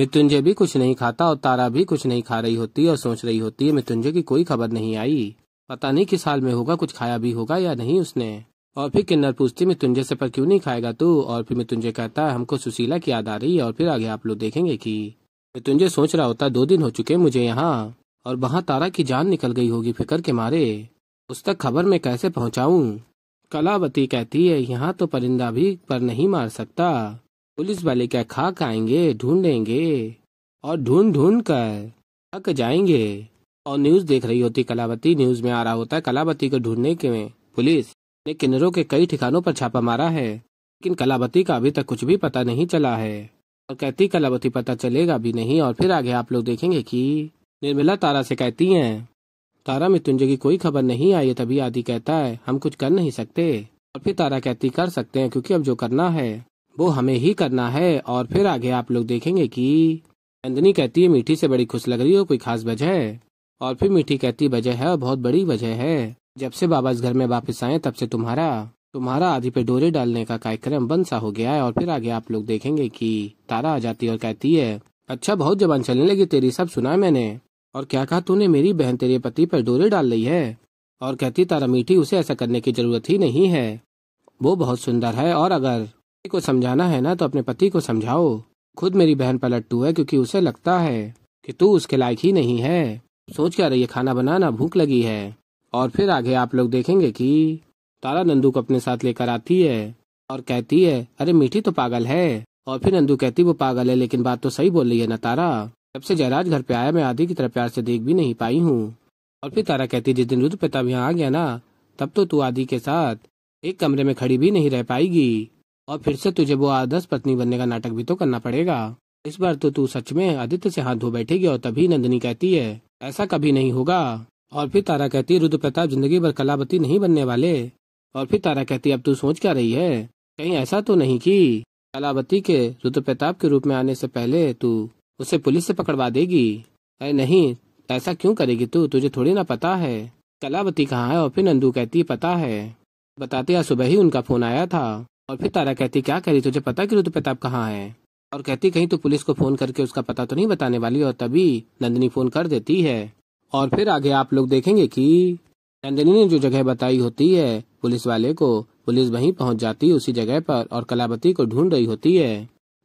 मृत्युंजय भी कुछ नहीं खाता और तारा भी कुछ नहीं खा रही होती और सोच रही होती है मृत्युंजय की कोई खबर नहीं आई पता नहीं किस हाल में होगा कुछ खाया भी होगा या नहीं उसने और फिर किन्नर पूछती मृत्युंजय से पर क्यों नहीं खाएगा तू और फिर मृत्युंजय कहता है हमको सुशीला की याद आ रही है और फिर आगे आप लोग देखेंगे कि मृत्युंजय सोच रहा होता दो दिन हो चुके मुझे यहाँ और वहाँ तारा की जान निकल गई होगी फिकर के मारे उस तक खबर मैं कैसे पहुँचाऊँ कलावती कहती है यहाँ तो परिंदा भी पर नहीं मार सकता पुलिस वाले क्या खाक आएंगे ढूंढेंगे और ढूंढ ढूंढ कर थक जाएंगे और न्यूज देख रही होती कलावती न्यूज में आ रहा होता है कलावती को ढूंढने के में पुलिस ने किन्नरों के कई ठिकानों पर छापा मारा है लेकिन कलावती का अभी तक कुछ भी पता नहीं चला है और कहती कलावती पता चलेगा भी नहीं और फिर आगे आप लोग देखेंगे कि निर्मला तारा से कहती हैं तारा मृत्युंजय की कोई खबर नहीं आई है तभी आदि कहता है हम कुछ कर नहीं सकते और फिर तारा कहती कर सकते हैं क्योंकि अब जो करना है वो हमें ही करना है और फिर आगे आप लोग देखेंगे कि नंदनी कहती है मीठी से बड़ी खुश लग रही हो कोई खास वजह है और फिर मीठी कहती वजह है और बहुत बड़ी वजह है जब से बाबा इस घर में वापस आए तब से तुम्हारा तुम्हारा आधी पे डोरे डालने का कार्यक्रम बंद सा हो गया है और फिर आगे आप लोग देखेंगे कि तारा आ जाती है और कहती है अच्छा बहुत जबान चलने लगी तेरी सब सुना मैंने और क्या कहा तूने मेरी बहन तेरे पति पर डोरे डाल रही है और कहती तारा मीठी उसे ऐसा करने की जरूरत ही नहीं है वो बहुत सुंदर है और अगर को समझाना है ना तो अपने पति को समझाओ खुद मेरी बहन पलटू है क्योंकि उसे लगता है कि तू उसके लायक ही नहीं है सोच क्या रही है खाना बनाना भूख लगी है और फिर आगे आप लोग देखेंगे कि तारा नंदू को अपने साथ लेकर आती है और कहती है अरे मीठी तो पागल है और फिर नंदू कहती वो पागल है लेकिन बात तो सही बोल रही है ना तारा जब से जयराज घर पे आया मैं आधी की तरह प्यार से देख भी नहीं पाई हूँ और फिर तारा कहती जिस दिन रुद्र प्रताप यहाँ आ गया ना तब तो तू आदि के साथ एक कमरे में खड़ी भी नहीं रह पाएगी और फिर से तुझे वो आदर्श पत्नी बनने का नाटक भी तो करना पड़ेगा इस बार तो तू सच में आदित्य से हाथ धो बैठेगी और तभी नंदिनी कहती है ऐसा कभी नहीं होगा और फिर तारा कहती है रुद्र प्रताप जिंदगी भर कलावती नहीं बनने वाले और फिर तारा कहती अब तू सोच क्या रही है कहीं ऐसा तो नहीं की कलावती के रुद्र प्रताप के रूप में आने से पहले तू उसे पुलिस से पकड़वा देगी अरे नहीं ऐसा क्यों करेगी तू तुझे थोड़ी ना पता है कलावती कहाँ है और फिर नंदू कहती पता है बताते आज सुबह ही उनका फोन आया था और फिर तारा कहती क्या करी तुझे पता कि रुद्र प्रताप कहाँ है और कहती कहीं तो पुलिस को फोन करके उसका पता तो नहीं बताने वाली और तभी नंदिनी फोन कर देती है और फिर आगे आप लोग देखेंगे कि नंदिनी ने जो जगह बताई होती है पुलिस वाले को पुलिस वहीं पहुंच जाती है उसी जगह पर और कलावती को ढूंढ रही होती है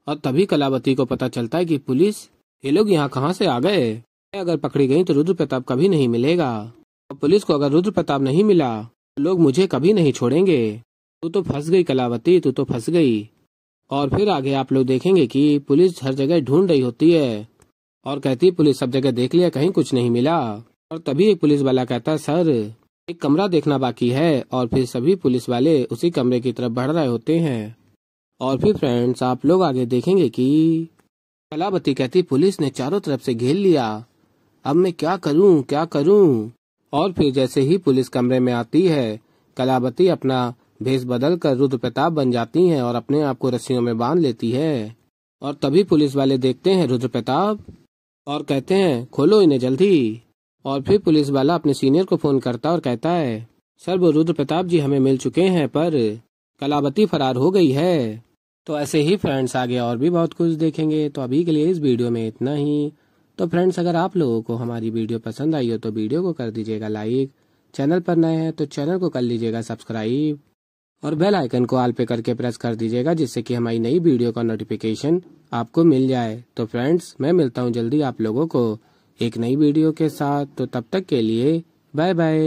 और तभी कलावती को पता चलता है कि पुलिस ये लोग यहाँ कहाँ से आ गए अगर पकड़ी गई तो रुद्र प्रताप कभी नहीं मिलेगा और पुलिस को अगर रुद्र प्रताप नहीं मिला तो लोग मुझे कभी नहीं छोड़ेंगे तू तो फंस गई कलावती तू तो फंस गई और फिर आगे आप लोग देखेंगे कि पुलिस हर जगह ढूंढ रही होती है और कहती पुलिस सब जगह देख लिया कहीं कुछ नहीं मिला और तभी एक पुलिस वाला कहता सर एक कमरा देखना बाकी है और फिर सभी पुलिस वाले उसी कमरे की तरफ बढ़ रहे होते हैं और फिर फ्रेंड्स आप लोग आगे देखेंगे कि कलावती कहती पुलिस ने चारों तरफ से घेर लिया अब मैं क्या करूं क्या करूं और फिर जैसे ही पुलिस कमरे में आती है कलावती अपना भेस बदल कर रुद्र प्रताप बन जाती हैं और अपने आप को रस्सियों में बांध लेती है और तभी पुलिस वाले देखते हैं रुद्र प्रताप और कहते हैं खोलो इन्हें जल्दी और फिर पुलिस वाला अपने सीनियर को फोन करता और कहता है सर वो रुद्र प्रताप जी हमें मिल चुके हैं पर कलावती फरार हो गई है तो ऐसे ही फ्रेंड्स आगे और भी बहुत कुछ देखेंगे तो अभी के लिए इस वीडियो में इतना ही तो फ्रेंड्स अगर आप लोगों को हमारी वीडियो पसंद आई हो तो वीडियो को कर दीजिएगा लाइक चैनल पर नए हैं तो चैनल को कर लीजिएगा सब्सक्राइब और बेल आइकन को आल पे करके प्रेस कर दीजिएगा जिससे कि हमारी नई वीडियो का नोटिफिकेशन आपको मिल जाए तो फ्रेंड्स मैं मिलता हूँ जल्दी आप लोगों को एक नई वीडियो के साथ तो तब तक के लिए बाय बाय